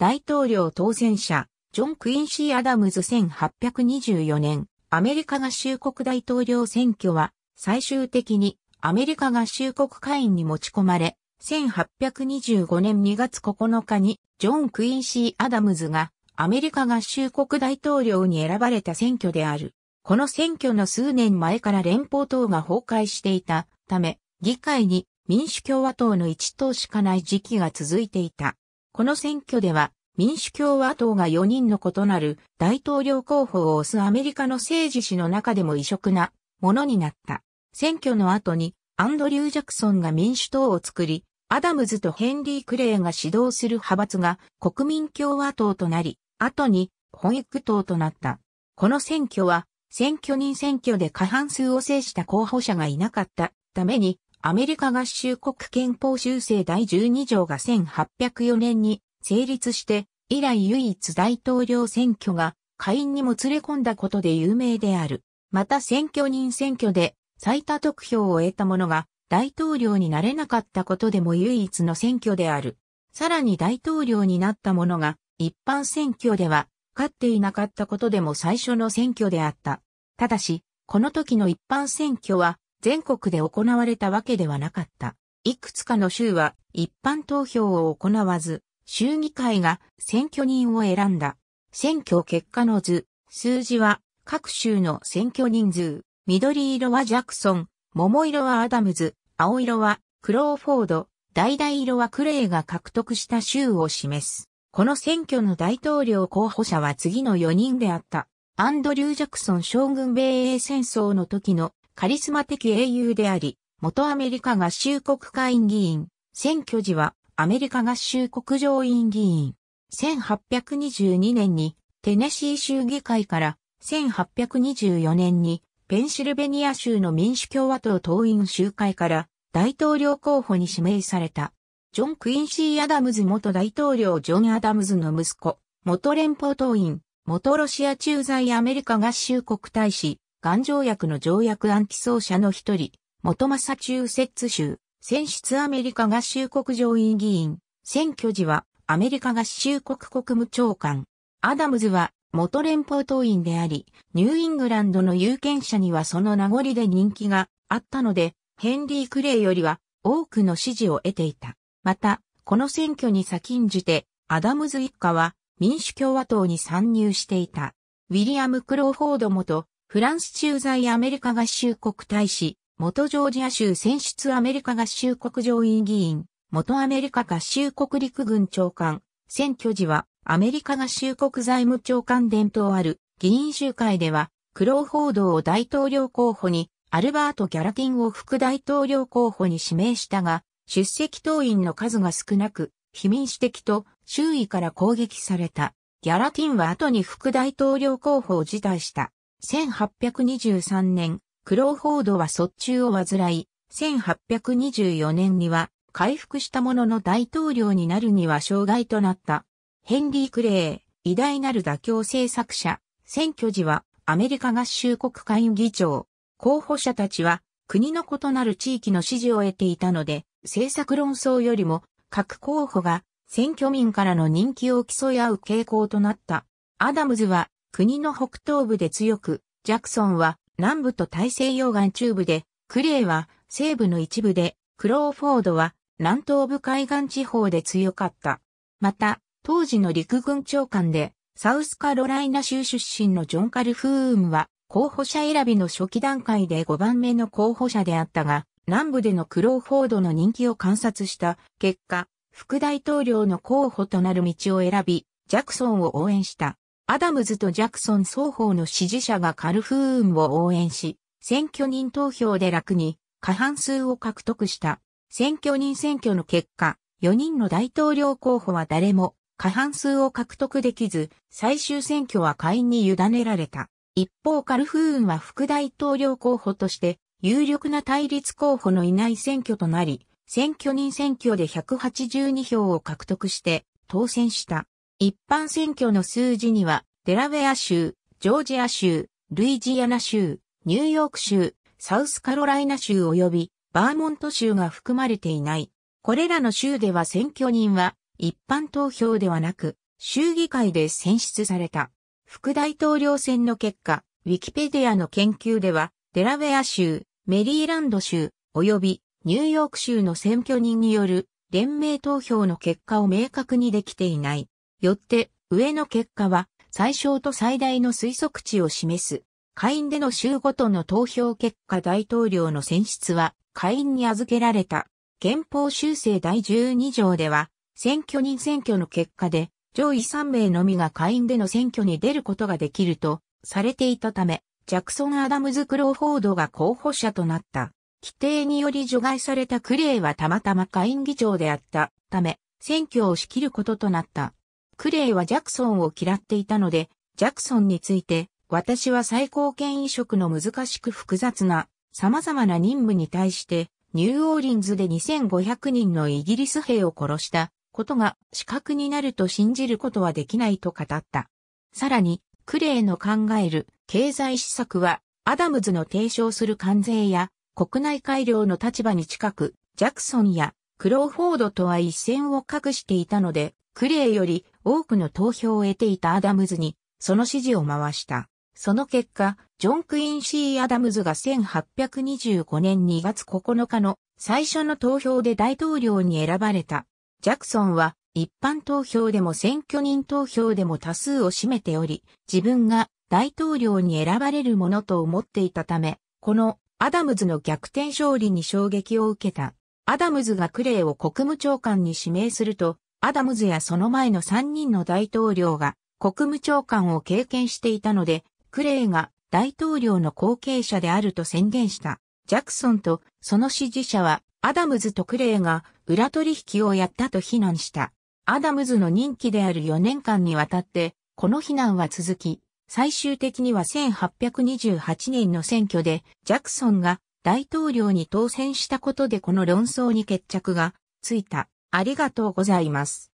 大統領当選者、ジョン・クインシー・アダムズ1824年、アメリカ合衆国大統領選挙は、最終的にアメリカ合衆国会員に持ち込まれ、1825年2月9日に、ジョン・クインシー・アダムズが、アメリカ合衆国大統領に選ばれた選挙である。この選挙の数年前から連邦党が崩壊していたため、議会に民主共和党の一党しかない時期が続いていた。この選挙では民主共和党が4人の異なる大統領候補を推すアメリカの政治史の中でも異色なものになった。選挙の後にアンドリュー・ジャクソンが民主党を作り、アダムズとヘンリー・クレイが指導する派閥が国民共和党となり、後に本育党となった。この選挙は選挙人選挙で過半数を制した候補者がいなかったためにアメリカ合衆国憲法修正第12条が1804年に成立して、以来唯一大統領選挙が下院にも連れ込んだことで有名である。また選挙人選挙で最多得票を得た者が大統領になれなかったことでも唯一の選挙である。さらに大統領になった者が一般選挙では勝っていなかったことでも最初の選挙であった。ただし、この時の一般選挙は全国で行われたわけではなかった。いくつかの州は一般投票を行わず、州議会が選挙人を選んだ。選挙結果の図、数字は各州の選挙人数、緑色はジャクソン、桃色はアダムズ、青色はクローフォード、橙色はクレイが獲得した州を示す。この選挙の大統領候補者は次の4人であった。アンドリュー・ジャクソン将軍米英戦争の時のカリスマ的英雄であり、元アメリカ合衆国会員議員、選挙時はアメリカ合衆国上院議員。1822年にテネシー州議会から1824年にペンシルベニア州の民主共和党党員集会から大統領候補に指名された。ジョン・クインシー・アダムズ元大統領ジョン・アダムズの息子、元連邦党員、元ロシア駐在アメリカ合衆国大使、願条約の条約暗記奏者の一人、元マサチューセッツ州、選出アメリカ合衆国上院議員、選挙時はアメリカ合衆国国務長官。アダムズは元連邦党員であり、ニューイングランドの有権者にはその名残で人気があったので、ヘンリー・クレイよりは多くの支持を得ていた。また、この選挙に先んじて、アダムズ一家は民主共和党に参入していた。ウィリアム・クローフォード元フランス駐在アメリカ合衆国大使、元ジョージア州選出アメリカ合衆国上院議員、元アメリカ合衆国陸軍長官、選挙時はアメリカ合衆国財務長官伝統ある議員集会では、クロー報道を大統領候補に、アルバート・ギャラティンを副大統領候補に指名したが、出席党員の数が少なく、非民主的と周囲から攻撃された。ギャラティンは後に副大統領候補を辞退した。1823年、クローフォードは卒中を患い、1824年には回復したものの大統領になるには障害となった。ヘンリー・クレー、偉大なる妥協政策者、選挙時はアメリカ合衆国会議長、候補者たちは国の異なる地域の支持を得ていたので、政策論争よりも各候補が選挙民からの人気を競い合う傾向となった。アダムズは国の北東部で強く、ジャクソンは南部と大西洋岸中部で、クレーは西部の一部で、クローフォードは南東部海岸地方で強かった。また、当時の陸軍長官で、サウスカロライナ州出身のジョン・カルフーンは、候補者選びの初期段階で5番目の候補者であったが、南部でのクローフォードの人気を観察した結果、副大統領の候補となる道を選び、ジャクソンを応援した。アダムズとジャクソン双方の支持者がカルフーンを応援し、選挙人投票で楽に過半数を獲得した。選挙人選挙の結果、4人の大統領候補は誰も過半数を獲得できず、最終選挙は下院に委ねられた。一方カルフーンは副大統領候補として有力な対立候補のいない選挙となり、選挙人選挙で182票を獲得して当選した。一般選挙の数字には、デラウェア州、ジョージア州、ルイジアナ州、ニューヨーク州、サウスカロライナ州及びバーモント州が含まれていない。これらの州では選挙人は一般投票ではなく、州議会で選出された。副大統領選の結果、ウィキペディアの研究では、デラウェア州、メリーランド州、及びニューヨーク州の選挙人による連名投票の結果を明確にできていない。よって、上の結果は、最小と最大の推測値を示す。下院での州ごとの投票結果大統領の選出は、下院に預けられた。憲法修正第12条では、選挙人選挙の結果で、上位3名のみが下院での選挙に出ることができると、されていたため、ジャクソン・アダムズ・クローフォードが候補者となった。規定により除外されたクレイはたまたま下院議長であったため、選挙を仕切ることとなった。クレイはジャクソンを嫌っていたので、ジャクソンについて、私は最高権威職の難しく複雑な様々な任務に対して、ニューオーリンズで2500人のイギリス兵を殺したことが資格になると信じることはできないと語った。さらに、クレイの考える経済施策は、アダムズの提唱する関税や国内改良の立場に近く、ジャクソンやクローフォードとは一線を画していたので、クレイより多くの投票を得ていたアダムズに、その支持を回した。その結果、ジョン・クインシー・アダムズが1825年2月9日の最初の投票で大統領に選ばれた。ジャクソンは一般投票でも選挙人投票でも多数を占めており、自分が大統領に選ばれるものと思っていたため、このアダムズの逆転勝利に衝撃を受けた。アダムズがクレイを国務長官に指名すると、アダムズやその前の3人の大統領が国務長官を経験していたので、クレイが大統領の後継者であると宣言した。ジャクソンとその支持者はアダムズとクレイが裏取引をやったと非難した。アダムズの任期である4年間にわたって、この非難は続き、最終的には1828年の選挙でジャクソンが大統領に当選したことでこの論争に決着がついた。ありがとうございます。